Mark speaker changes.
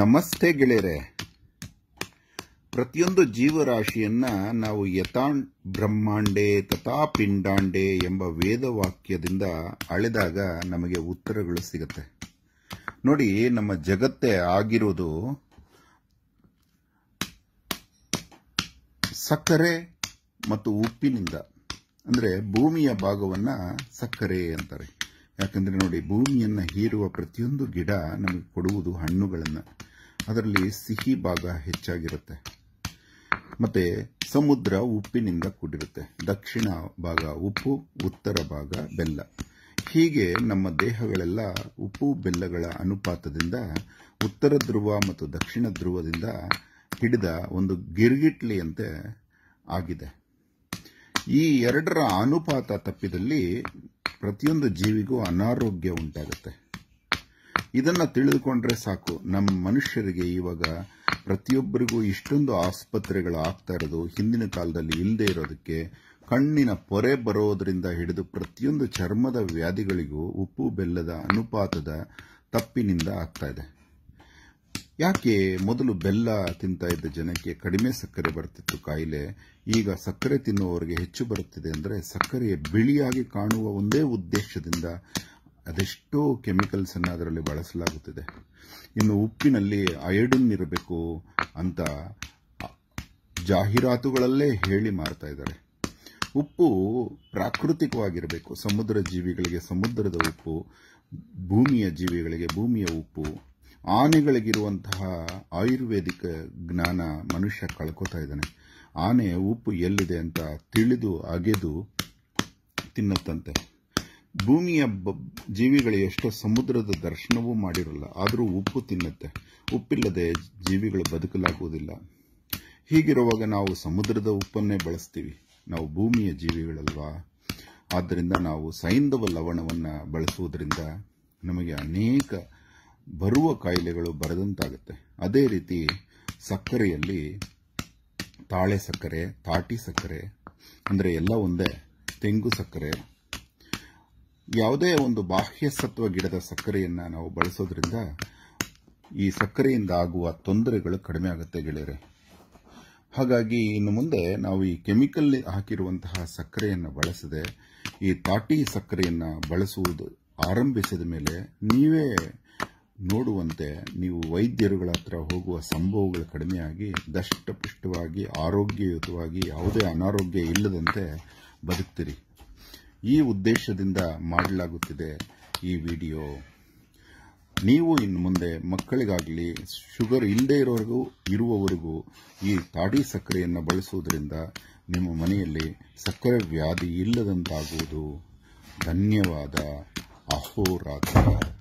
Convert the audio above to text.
Speaker 1: ನಮಸ್ತೆ ಗೆಳೆಯರೆ ಪ್ರತಿಯೊಂದು ಜೀವರಾಶಿಯನ್ನ ನಾವು ಯಥಾ ಬ್ರಹ್ಮಾಂಡೆ ತಥಾ ಪಿಂಡಾಂಡೆ ಎಂಬ ವೇದವಾಕ್ಯದಿಂದ ಅಳೆದಾಗ ನಮಗೆ ಉತ್ತರಗಳು ಸಿಗುತ್ತೆ ನೋಡಿ ನಮ್ಮ ಜಗತ್ತೇ ಆಗಿರೋದು ಸಕ್ಕರೆ ಮತ್ತು ಉಪ್ಪಿನಿಂದ ಅಂದರೆ ಭೂಮಿಯ ಭಾಗವನ್ನ ಸಕ್ಕರೆ ಅಂತಾರೆ ಯಾಕಂದ್ರೆ ನೋಡಿ ಭೂಮಿಯನ್ನು ಹೀರುವ ಪ್ರತಿಯೊಂದು ಗಿಡ ನಮಗೆ ಕೊಡುವುದು ಹಣ್ಣುಗಳನ್ನು ಅದರಲ್ಲಿ ಸಿಹಿ ಭಾಗ ಹೆಚ್ಚಾಗಿರುತ್ತೆ ಮತ್ತು ಸಮುದ್ರ ಉಪ್ಪಿನಿಂದ ಕೂಡಿರುತ್ತೆ ದಕ್ಷಿಣ ಭಾಗ ಉಪ್ಪು ಉತ್ತರ ಭಾಗ ಬೆಲ್ಲ ಹೀಗೆ ನಮ್ಮ ದೇಹಗಳೆಲ್ಲ ಉಪ್ಪು ಬೆಲ್ಲಗಳ ಅನುಪಾತದಿಂದ ಉತ್ತರ ಧ್ರುವ ಮತ್ತು ದಕ್ಷಿಣ ಧ್ರುವದಿಂದ ಹಿಡಿದ ಒಂದು ಗಿರ್ಗಿಟ್ಲಿಯಂತೆ ಆಗಿದೆ ಈ ಎರಡರ ಅನುಪಾತ ತಪ್ಪಿದಲ್ಲಿ ಪ್ರತಿಯೊಂದು ಜೀವಿಗೂ ಅನಾರೋಗ್ಯ ಉಂಟಾಗುತ್ತೆ ಇದನ್ನು ತಿಳಿದುಕೊಂಡ್ರೆ ಸಾಕು ನಮ್ಮ ಮನುಷ್ಯರಿಗೆ ಇವಾಗ ಪ್ರತಿಯೊಬ್ಬರಿಗೂ ಇಷ್ಟೊಂದು ಆಸ್ಪತ್ರೆಗಳು ಆಗ್ತಾ ಇರೋದು ಹಿಂದಿನ ಕಾಲದಲ್ಲಿ ಇಲ್ಲದೆ ಇರೋದಕ್ಕೆ ಕಣ್ಣಿನ ಪೊರೆ ಬರೋದರಿಂದ ಹಿಡಿದು ಪ್ರತಿಯೊಂದು ಚರ್ಮದ ವ್ಯಾಧಿಗಳಿಗೂ ಉಪ್ಪು ಬೆಲ್ಲದ ಅನುಪಾತದ ತಪ್ಪಿನಿಂದ ಆಗ್ತಾ ಇದೆ ಯಾಕೆ ಮೊದಲು ಬೆಲ್ಲ ತಿಂತ ಇದ್ದ ಜನಕ್ಕೆ ಕಡಿಮೆ ಸಕ್ಕರೆ ಬರ್ತಿತ್ತು ಕಾಯಿಲೆ ಈಗ ಸಕ್ಕರೆ ತಿನ್ನುವವರಿಗೆ ಹೆಚ್ಚು ಬರುತ್ತಿದೆ ಅಂದರೆ ಸಕ್ಕರೆಯ ಬಿಳಿಯಾಗಿ ಕಾಣುವ ಒಂದೇ ಉದ್ದೇಶದಿಂದ ಅದೆಷ್ಟೋ ಕೆಮಿಕಲ್ಸನ್ನು ಅದರಲ್ಲಿ ಬಳಸಲಾಗುತ್ತಿದೆ ಇನ್ನು ಉಪ್ಪಿನಲ್ಲಿ ಅಯೋಡಿನ್ ಇರಬೇಕು ಅಂತ ಜಾಹೀರಾತುಗಳಲ್ಲೇ ಹೇಳಿ ಮಾರ್ತಾ ಇದ್ದಾರೆ ಉಪ್ಪು ಪ್ರಾಕೃತಿಕವಾಗಿರಬೇಕು ಸಮುದ್ರ ಜೀವಿಗಳಿಗೆ ಸಮುದ್ರದ ಉಪ್ಪು ಭೂಮಿಯ ಜೀವಿಗಳಿಗೆ ಭೂಮಿಯ ಉಪ್ಪು ಆನೆಗಳಿಗಿರುವಂತಹ ಆಯುರ್ವೇದಿಕ ಜ್ಞಾನ ಮನುಷ್ಯ ಕಳ್ಕೊತಾ ಇದ್ದಾನೆ ಆನೆ ಉಪ್ಪು ಎಲ್ಲಿದೆ ಅಂತ ತಿಳಿದು ಅಗೆದು ತಿನ್ನುತ್ತಂತೆ ಭೂಮಿಯ ಜೀವಿಗಳು ಎಷ್ಟೋ ಸಮುದ್ರದ ದರ್ಶನವೂ ಮಾಡಿರಲ್ಲ ಆದರೂ ಉಪ್ಪು ತಿನ್ನುತ್ತೆ ಉಪ್ಪಿಲ್ಲದೆ ಜೀವಿಗಳು ಬದುಕಲಾಗುವುದಿಲ್ಲ ಹೀಗಿರುವಾಗ ನಾವು ಸಮುದ್ರದ ಉಪ್ಪನ್ನೇ ಬಳಸ್ತೀವಿ ನಾವು ಭೂಮಿಯ ಜೀವಿಗಳಲ್ವಾ ಆದ್ದರಿಂದ ನಾವು ಸೈಂಧವ ಲವಣವನ್ನು ಬಳಸುವುದರಿಂದ ನಮಗೆ ಅನೇಕ ಬರುವ ಕಾಯಿಲೆಗಳು ಬರದಂತಾಗುತ್ತೆ ಅದೇ ರೀತಿ ಸಕ್ಕರೆಯಲ್ಲಿ ತಾಳೆ ಸಕ್ಕರೆ ತಾಟಿ ಸಕ್ಕರೆ ಅಂದರೆ ಎಲ್ಲ ಒಂದೇ ತೆಂಗು ಸಕ್ಕರೆ ಯಾವುದೇ ಒಂದು ಬಾಹ್ಯ ಸತ್ವ ಗಿಡದ ಸಕ್ಕರೆಯನ್ನ ನಾವು ಬಳಸೋದ್ರಿಂದ ಈ ಸಕ್ಕರೆಯಿಂದ ಆಗುವ ತೊಂದರೆಗಳು ಕಡಿಮೆ ಆಗುತ್ತೆ ಗೆಳೆಯರೆ ಹಾಗಾಗಿ ಇನ್ನು ಮುಂದೆ ನಾವು ಈ ಕೆಮಿಕಲ್ ಹಾಕಿರುವಂತಹ ಸಕ್ಕರೆಯನ್ನು ಬಳಸದೆ ಈ ತಾಟಿ ಸಕ್ಕರೆಯನ್ನು ಬಳಸುವುದು ಆರಂಭಿಸಿದ ಮೇಲೆ ನೀವೇ ನೋಡುವಂತೆ ನೀವು ವೈದ್ಯರುಗಳ ಹತ್ರ ಹೋಗುವ ಸಂಭವಗಳು ಕಡಿಮೆಯಾಗಿ ದಷ್ಟಪುಷ್ಟವಾಗಿ ಆರೋಗ್ಯಯುತವಾಗಿ ಯಾವುದೇ ಅನಾರೋಗ್ಯ ಇಲ್ಲದಂತೆ ಬದುಕ್ತೀರಿ ಈ ಉದ್ದೇಶದಿಂದ ಮಾಡಲಾಗುತ್ತಿದೆ ಈ ವಿಡಿಯೋ ನೀವು ಇನ್ನು ಮುಂದೆ ಮಕ್ಕಳಿಗಾಗಲಿ ಶುಗರ್ ಇಲ್ಲದೇ ಇರೋರಿಗೂ ಇರುವವರೆಗೂ ಈ ತಾಡಿ ಸಕ್ಕರೆಯನ್ನು ಬಳಸುವುದರಿಂದ ನಿಮ್ಮ ಮನೆಯಲ್ಲಿ ಸಕ್ಕರೆ ವ್ಯಾಧಿ ಇಲ್ಲದಂತಾಗುವುದು ಧನ್ಯವಾದ ಅಹೋರಾತ್ರ